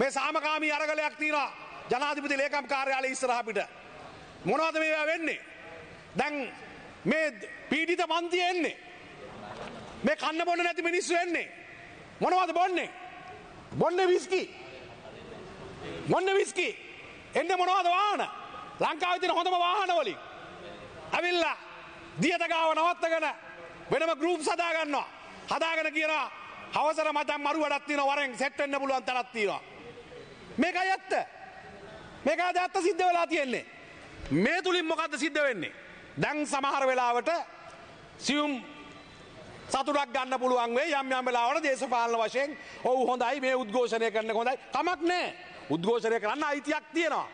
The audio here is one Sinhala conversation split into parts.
මේ සාමකාමී අරගලයක් තියෙනවා ජනාධිපති ලේකම් කාර්යාලයේ ඉස්සරහා පිට. මොනවද මේවා වෙන්නේ? දැන් මේ පීඩිත පන්තිය එන්නේ. මේ කන්න බොන්න නැති මිනිස්සු එන්නේ. මොනවද බොන්නේ? බොන්නේ විස්කි. බොන්නේ විස්කි. එන්නේ මොනවද වාහන? ලංකාවේ තියෙන හොඳම වාහන වලින්. අවිල්ලා දියට ගාව නවත්තගෙන වෙනම ගෲප් සදා ගන්නවා. හදාගෙන කියනවා හවසර මතන් මරු වැඩක් තියෙනවා වරෙන් සෙට් වෙන්න පුළුවන් තැනක් තියෙනවා. මේකයි ඇත්ත. මේකයි ඇත්ත සිද්ධ වෙලා තියෙන්නේ. මේ තුලින් මොකද්ද සිද්ධ වෙන්නේ? දැන් සමහර වෙලාවට සියුම් සතුටක් ගන්න පුළුවන් වෙයි යම් යම් වෙලාවල දේශපාලන වශයෙන් ඔව් හොඳයි මේ උද්ඝෝෂණය කරන්න හොඳයි කමක් නැහැ. උද්ඝෝෂණය කරන්න අයිතියක් තියෙනවා.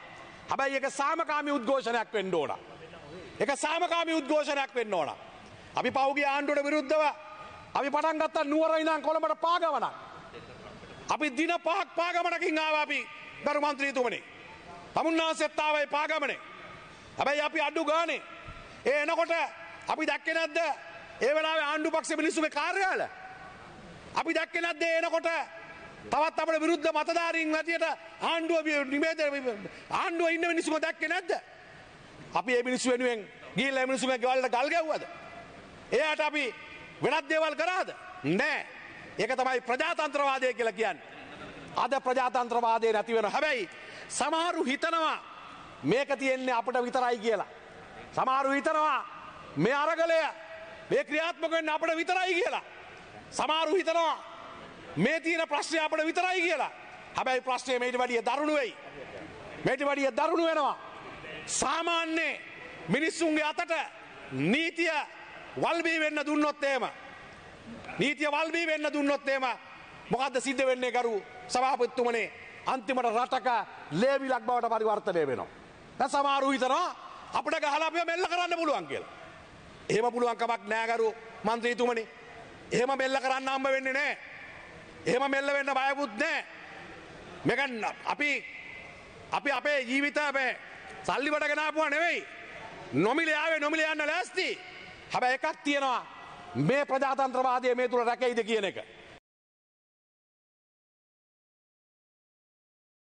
හැබැයි ඒක සාමකාමී උද්ඝෝෂණයක් වෙන්න ඕන. ඒක සාමකාමී උද්ඝෝෂණයක් වෙන්න ඕන. අපි පෞගේ ආණ්ඩුවට විරුද්ධව අපි පටන් ගත්තා නුවර ඉඳන් කොළඹට පාගමනක්. අපි දින පහක් පාගමනකින් ආවාපි දරු මන්ත්‍රීතුමනේ. තමුන්නාසෙත්තාවයි පාගමනේ. හැබැයි අපි අඩු ගානේ. ඒ එනකොට අපි දැක්කේ නැද්ද ඒ වෙලාවේ ආණ්ඩු පක්ෂ මිනිස්සුගේ කාර්යාල? අපි දැක්කේ නැද්ද එනකොට තවත් අපේ විරුද්ධ මතධාරීන් වැටියට ආණ්ඩුව නිවේදන ආණ්ඩුව ඉන්න මිනිස්සුම දැක්කේ නැද්ද? අපි ඒ මිනිස්සු වෙනුවෙන් ගිහිල්ලා මිනිස්සුගේ ගෙවල්ට ගල් ගැව්වද? එයාට අපි වෙනත් දේවල් කරාද? නෑ. ඒක තමයි ප්‍රජාතන්ත්‍රවාදය කියලා කියන්නේ. අද ප්‍රජාතන්ත්‍රවාදය නැති වෙනවා. හැබැයි සමහරු හිතනවා මේක තියෙන්නේ අපිට විතරයි කියලා. සමහරු හිතනවා මේ අරගලය මේ ක්‍රියාත්මක වෙන්නේ අපිට විතරයි කියලා. සමහරු හිතනවා මේ තියෙන ප්‍රශ්නේ අපිට විතරයි කියලා. හැබැයි ප්‍රශ්නේ මේට වැඩිය දරුණු වෙයි. මේට වැඩිය දරුණු වෙනවා. සාමාන්‍ය මිනිස්සුන්ගේ අතට නීතිය වල්බී වෙන්න දුන්නොත් එහෙම නීතිය වල්බී වෙන්න දුන්නොත් එම මොකද්ද සිද්ධ වෙන්නේ කරු සභාපතිතුමනේ අන්තිමට රටක ලේවිලක් බවට පරිවර්තනය වෙනවා. දැන් සමහරු හිතනවා අපිට ගහලා අපිව මෙල්ල කරන්න පුළුවන් කියලා. එහෙම පුළුවන් කමක් නෑ කරු മന്ത്രിතුමනේ. එහෙම මෙල්ල කරන්න හම්බ වෙන්නේ නෑ. එහෙම මෙල්ල වෙන්න බයකුත් නෑ. මේක අපි අපි අපේ ජීවිත අපේ සල්ලි වඩගෙන ආපුවා නෙවෙයි. නොමිලේ ආවේ නොමිලේ යන්න ලෑස්ති. හැබැයි එකක් තියෙනවා මේ ප්‍රජාතන්ත්‍රවාදය මේ තුළ රැකයිද කියන එක.